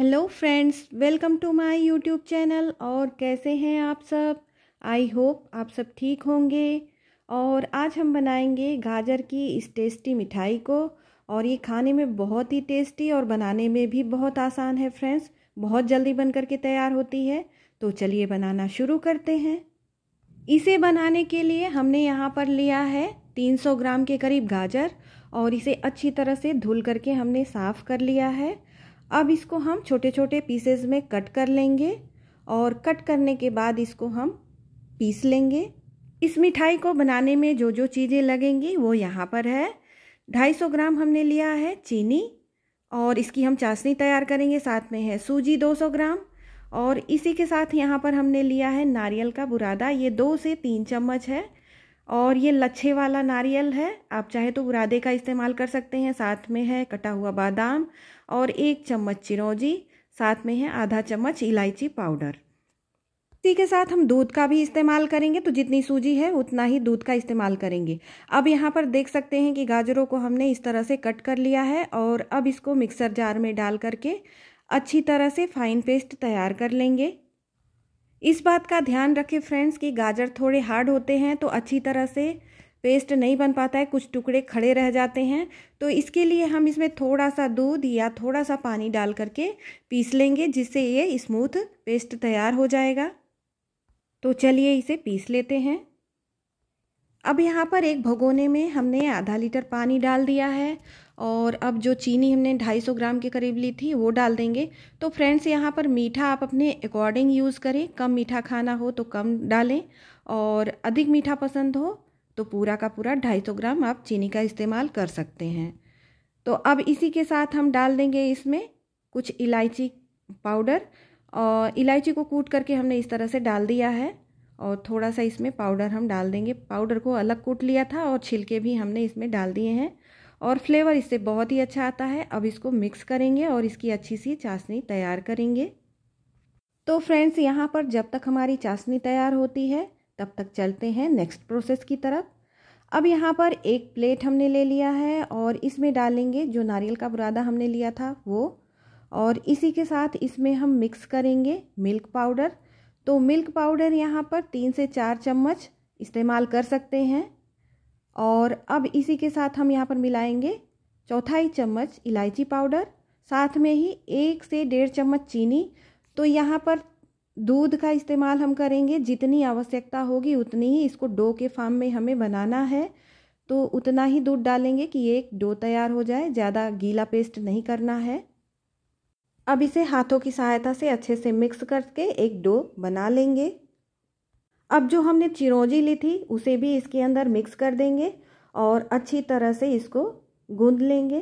hello friends welcome to my YouTube channel और कैसे हैं आप सब आई होप आप सब ठीक होंगे और आज हम बनाएंगे गाजर की इस टेस्टी मिठाई को और ये खाने में बहुत ही टेस्टी और बनाने में भी बहुत आसान है फ्रेंड्स बहुत जल्दी बन के तैयार होती है तो चलिए बनाना शुरू करते हैं इसे बनाने के लिए हमने यहाँ पर लिया है तीन ग्राम के करीब गाजर और इसे अच्छी तरह से धुल करके हमने साफ़ कर लिया है अब इसको हम छोटे छोटे पीसेज में कट कर लेंगे और कट करने के बाद इसको हम पीस लेंगे इस मिठाई को बनाने में जो जो चीज़ें लगेंगी वो यहाँ पर है 250 ग्राम हमने लिया है चीनी और इसकी हम चाशनी तैयार करेंगे साथ में है सूजी 200 ग्राम और इसी के साथ यहाँ पर हमने लिया है नारियल का बुरादा ये दो से तीन चम्मच है और ये लच्छे वाला नारियल है आप चाहे तो उरादे का इस्तेमाल कर सकते हैं साथ में है कटा हुआ बादाम और एक चम्मच चिरौजी साथ में है आधा चम्मच इलायची पाउडर इसी के साथ हम दूध का भी इस्तेमाल करेंगे तो जितनी सूजी है उतना ही दूध का इस्तेमाल करेंगे अब यहाँ पर देख सकते हैं कि गाजरों को हमने इस तरह से कट कर लिया है और अब इसको मिक्सर जार में डाल करके अच्छी तरह से फाइन पेस्ट तैयार कर लेंगे इस बात का ध्यान रखें फ्रेंड्स कि गाजर थोड़े हार्ड होते हैं तो अच्छी तरह से पेस्ट नहीं बन पाता है कुछ टुकड़े खड़े रह जाते हैं तो इसके लिए हम इसमें थोड़ा सा दूध या थोड़ा सा पानी डाल करके पीस लेंगे जिससे ये स्मूथ पेस्ट तैयार हो जाएगा तो चलिए इसे पीस लेते हैं अब यहाँ पर एक भगोने में हमने आधा लीटर पानी डाल दिया है और अब जो चीनी हमने 250 ग्राम के करीब ली थी वो डाल देंगे तो फ्रेंड्स यहाँ पर मीठा आप अपने अकॉर्डिंग यूज़ करें कम मीठा खाना हो तो कम डालें और अधिक मीठा पसंद हो तो पूरा का पूरा 250 ग्राम आप चीनी का इस्तेमाल कर सकते हैं तो अब इसी के साथ हम डाल देंगे इसमें कुछ इलायची पाउडर और इलायची को कूट करके हमने इस तरह से डाल दिया है और थोड़ा सा इसमें पाउडर हम डाल देंगे पाउडर को अलग कूट लिया था और छिलके भी हमने इसमें डाल दिए हैं और फ्लेवर इससे बहुत ही अच्छा आता है अब इसको मिक्स करेंगे और इसकी अच्छी सी चाशनी तैयार करेंगे तो फ्रेंड्स यहाँ पर जब तक हमारी चाशनी तैयार होती है तब तक चलते हैं नेक्स्ट प्रोसेस की तरफ अब यहाँ पर एक प्लेट हमने ले लिया है और इसमें डालेंगे जो नारियल का बुरादा हमने लिया था वो और इसी के साथ इसमें हम मिक्स करेंगे मिल्क पाउडर तो मिल्क पाउडर यहाँ पर तीन से चार चम्मच इस्तेमाल कर सकते हैं और अब इसी के साथ हम यहाँ पर मिलाएंगे चौथाई चम्मच इलायची पाउडर साथ में ही एक से डेढ़ चम्मच चीनी तो यहाँ पर दूध का इस्तेमाल हम करेंगे जितनी आवश्यकता होगी उतनी ही इसको डो के फार्म में हमें बनाना है तो उतना ही दूध डालेंगे कि ये एक डो तैयार हो जाए ज़्यादा गीला पेस्ट नहीं करना है अब इसे हाथों की सहायता से अच्छे से मिक्स करके एक डो बना लेंगे अब जो हमने चिरौजी ली थी उसे भी इसके अंदर मिक्स कर देंगे और अच्छी तरह से इसको गूँध लेंगे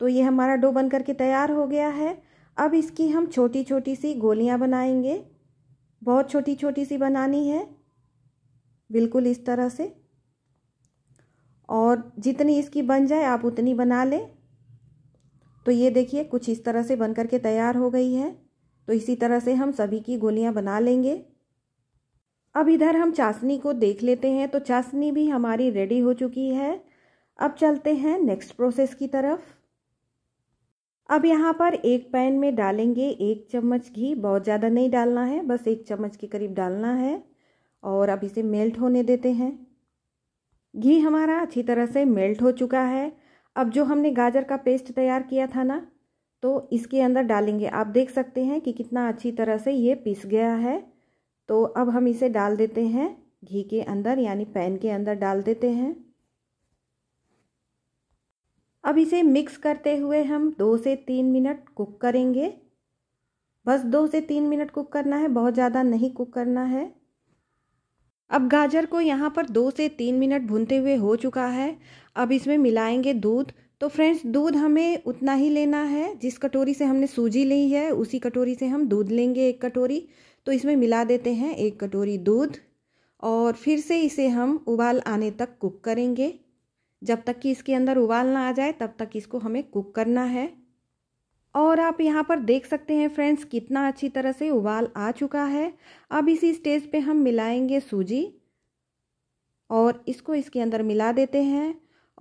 तो ये हमारा डो बन करके तैयार हो गया है अब इसकी हम छोटी छोटी सी गोलियां बनाएंगे बहुत छोटी छोटी सी बनानी है बिल्कुल इस तरह से और जितनी इसकी बन जाए आप उतनी बना लें तो ये देखिए कुछ इस तरह से बन करके तैयार हो गई है तो इसी तरह से हम सभी की गोलियां बना लेंगे अब इधर हम चाशनी को देख लेते हैं तो चाशनी भी हमारी रेडी हो चुकी है अब चलते हैं नेक्स्ट प्रोसेस की तरफ अब यहाँ पर एक पैन में डालेंगे एक चम्मच घी बहुत ज़्यादा नहीं डालना है बस एक चम्मच के करीब डालना है और अब इसे मेल्ट होने देते हैं घी हमारा अच्छी तरह से मेल्ट हो चुका है अब जो हमने गाजर का पेस्ट तैयार किया था ना तो इसके अंदर डालेंगे आप देख सकते हैं कि कितना अच्छी तरह से ये पिस गया है तो अब हम इसे डाल देते हैं घी के अंदर यानी पैन के अंदर डाल देते हैं अब इसे मिक्स करते हुए हम दो से तीन मिनट कुक करेंगे बस दो से तीन मिनट कुक करना है बहुत ज़्यादा नहीं कुक करना है अब गाजर को यहाँ पर दो से तीन मिनट भूनते हुए हो चुका है अब इसमें मिलाएंगे दूध तो फ्रेंड्स दूध हमें उतना ही लेना है जिस कटोरी से हमने सूजी ली है उसी कटोरी से हम दूध लेंगे एक कटोरी तो इसमें मिला देते हैं एक कटोरी दूध और फिर से इसे हम उबाल आने तक कुक करेंगे जब तक कि इसके अंदर उबाल ना आ जाए तब तक इसको हमें कुक करना है और आप यहाँ पर देख सकते हैं फ्रेंड्स कितना अच्छी तरह से उबाल आ चुका है अब इसी स्टेज पे हम मिलाएंगे सूजी और इसको इसके अंदर मिला देते हैं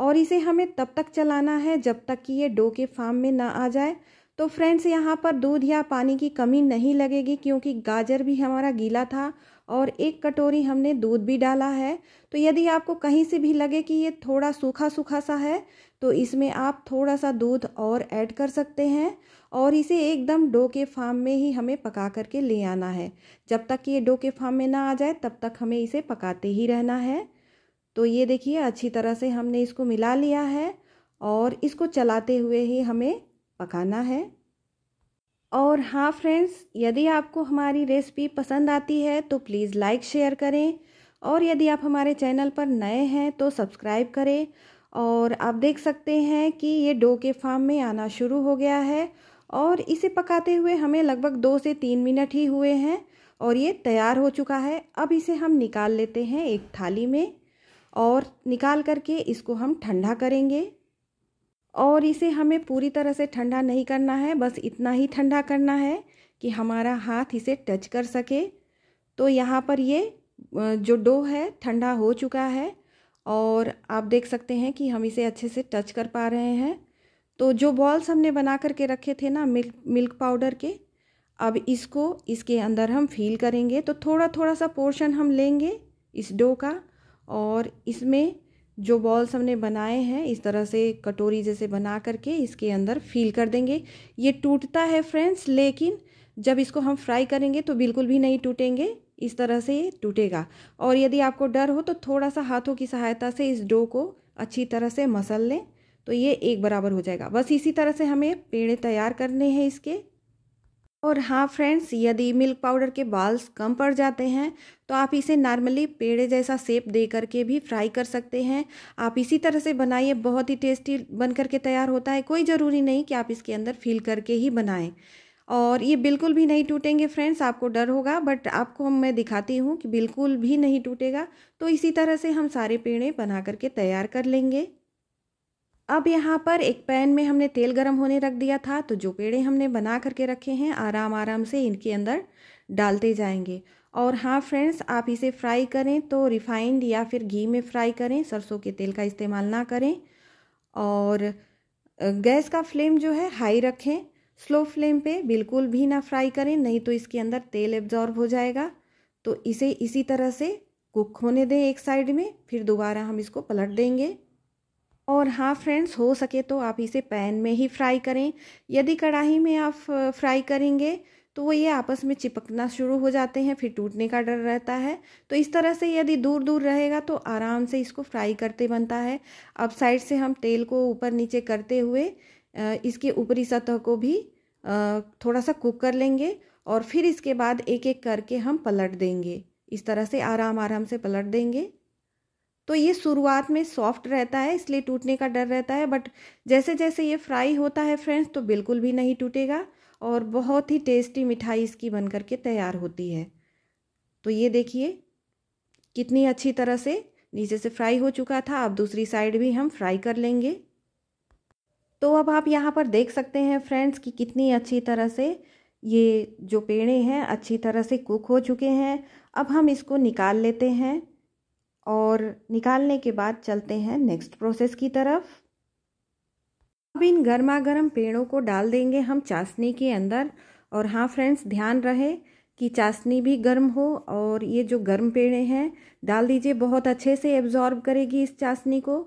और इसे हमें तब तक चलाना है जब तक कि ये डो के फार्म में ना आ जाए तो फ्रेंड्स यहाँ पर दूध या पानी की कमी नहीं लगेगी क्योंकि गाजर भी हमारा गीला था और एक कटोरी हमने दूध भी डाला है तो यदि आपको कहीं से भी लगे कि ये थोड़ा सूखा सूखा सा है तो इसमें आप थोड़ा सा दूध और ऐड कर सकते हैं और इसे एकदम डो के फार्म में ही हमें पका करके ले आना है जब तक ये डो के फार्म में ना आ जाए तब तक हमें इसे पकाते ही रहना है तो ये देखिए अच्छी तरह से हमने इसको मिला लिया है और इसको चलाते हुए ही हमें पकाना है और हाँ फ्रेंड्स यदि आपको हमारी रेसिपी पसंद आती है तो प्लीज़ लाइक शेयर करें और यदि आप हमारे चैनल पर नए हैं तो सब्सक्राइब करें और आप देख सकते हैं कि ये डो के फार्म में आना शुरू हो गया है और इसे पकाते हुए हमें लगभग दो से तीन मिनट ही हुए हैं और ये तैयार हो चुका है अब इसे हम निकाल लेते हैं एक थाली में और निकाल करके इसको हम ठंडा करेंगे और इसे हमें पूरी तरह से ठंडा नहीं करना है बस इतना ही ठंडा करना है कि हमारा हाथ इसे टच कर सके तो यहाँ पर ये जो डो है ठंडा हो चुका है और आप देख सकते हैं कि हम इसे अच्छे से टच कर पा रहे हैं तो जो बॉल्स हमने बना करके रखे थे ना मिल्क मिल्क पाउडर के अब इसको इसके अंदर हम फील करेंगे तो थोड़ा थोड़ा सा पोर्शन हम लेंगे इस डो का और इसमें जो बॉल्स हमने बनाए हैं इस तरह से कटोरी जैसे बना करके इसके अंदर फील कर देंगे ये टूटता है फ्रेंड्स लेकिन जब इसको हम फ्राई करेंगे तो बिल्कुल भी नहीं टूटेंगे इस तरह से ये टूटेगा और यदि आपको डर हो तो थोड़ा सा हाथों की सहायता से इस डो को अच्छी तरह से मसल लें तो ये एक बराबर हो जाएगा बस इसी तरह से हमें पेड़े तैयार करने हैं इसके और हाँ फ्रेंड्स यदि मिल्क पाउडर के बाल्स कम पड़ जाते हैं तो आप इसे नॉर्मली पेड़े जैसा सेप दे करके भी फ्राई कर सकते हैं आप इसी तरह से बनाइए बहुत ही टेस्टी बन करके तैयार होता है कोई ज़रूरी नहीं कि आप इसके अंदर फील करके ही बनाएं और ये बिल्कुल भी नहीं टूटेंगे फ्रेंड्स आपको डर होगा बट आपको मैं दिखाती हूँ कि बिल्कुल भी नहीं टूटेगा तो इसी तरह से हम सारे पेड़े बना करके तैयार कर लेंगे अब यहाँ पर एक पैन में हमने तेल गरम होने रख दिया था तो जो पेड़े हमने बना करके रखे हैं आराम आराम से इनके अंदर डालते जाएंगे और हाँ फ्रेंड्स आप इसे फ्राई करें तो रिफाइंड या फिर घी में फ्राई करें सरसों के तेल का इस्तेमाल ना करें और गैस का फ्लेम जो है हाई रखें स्लो फ्लेम पे बिल्कुल भी ना फ्राई करें नहीं तो इसके अंदर तेल एब्जॉर्ब हो जाएगा तो इसे इसी तरह से कुक होने दें एक साइड में फिर दोबारा हम इसको पलट देंगे और हाँ फ्रेंड्स हो सके तो आप इसे पैन में ही फ्राई करें यदि कढ़ाई में आप फ्राई करेंगे तो वो ये आपस में चिपकना शुरू हो जाते हैं फिर टूटने का डर रहता है तो इस तरह से यदि दूर दूर रहेगा तो आराम से इसको फ्राई करते बनता है अब साइड से हम तेल को ऊपर नीचे करते हुए इसके ऊपरी सतह को भी थोड़ा सा कुक कर लेंगे और फिर इसके बाद एक एक करके हम पलट देंगे इस तरह से आराम आराम से पलट देंगे तो ये शुरुआत में सॉफ्ट रहता है इसलिए टूटने का डर रहता है बट जैसे जैसे ये फ्राई होता है फ्रेंड्स तो बिल्कुल भी नहीं टूटेगा और बहुत ही टेस्टी मिठाई इसकी बन करके तैयार होती है तो ये देखिए कितनी अच्छी तरह से नीचे से फ्राई हो चुका था अब दूसरी साइड भी हम फ्राई कर लेंगे तो अब आप यहाँ पर देख सकते हैं फ्रेंड्स कि कितनी अच्छी तरह से ये जो पेड़े हैं अच्छी तरह से कुक हो चुके हैं अब हम इसको निकाल लेते हैं और निकालने के बाद चलते हैं नेक्स्ट प्रोसेस की तरफ अब इन गर्मा गर्म पेड़ों को डाल देंगे हम चाशनी के अंदर और हाँ फ्रेंड्स ध्यान रहे कि चाशनी भी गर्म हो और ये जो गर्म पेड़े हैं डाल दीजिए बहुत अच्छे से एब्जॉर्ब करेगी इस चाशनी को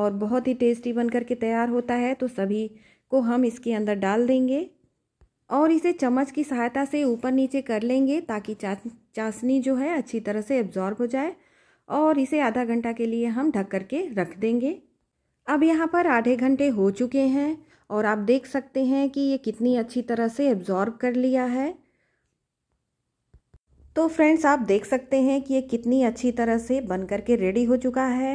और बहुत ही टेस्टी बन करके तैयार होता है तो सभी को हम इसके अंदर डाल देंगे और इसे चम्मच की सहायता से ऊपर नीचे कर लेंगे ताकि चा चाशनी जो है अच्छी तरह से एब्जॉर्ब हो जाए और इसे आधा घंटा के लिए हम ढक कर के रख देंगे अब यहाँ पर आधे घंटे हो चुके हैं और आप देख सकते हैं कि ये कितनी अच्छी तरह से एब्जॉर्ब कर लिया है तो फ्रेंड्स आप देख सकते हैं कि ये कितनी अच्छी तरह से बन करके रेडी हो चुका है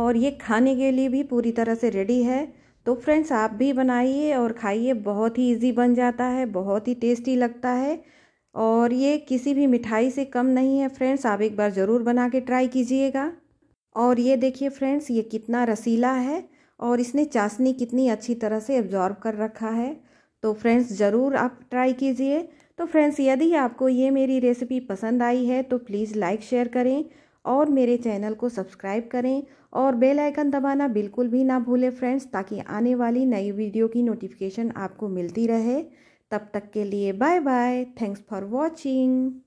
और ये खाने के लिए भी पूरी तरह से रेडी है तो फ्रेंड्स आप भी बनाइए और खाइए बहुत ही इजी बन जाता है बहुत ही टेस्टी लगता है और ये किसी भी मिठाई से कम नहीं है फ्रेंड्स आप एक बार ज़रूर बना के ट्राई कीजिएगा और ये देखिए फ्रेंड्स ये कितना रसीला है और इसने चाशनी कितनी अच्छी तरह से एब्जॉर्ब कर रखा है तो फ्रेंड्स ज़रूर आप ट्राई कीजिए तो फ्रेंड्स यदि आपको ये मेरी रेसिपी पसंद आई है तो प्लीज़ लाइक शेयर करें और मेरे चैनल को सब्सक्राइब करें और बेल आइकन दबाना बिल्कुल भी ना भूलें फ्रेंड्स ताकि आने वाली नई वीडियो की नोटिफिकेशन आपको मिलती रहे तब तक के लिए bye bye thanks for watching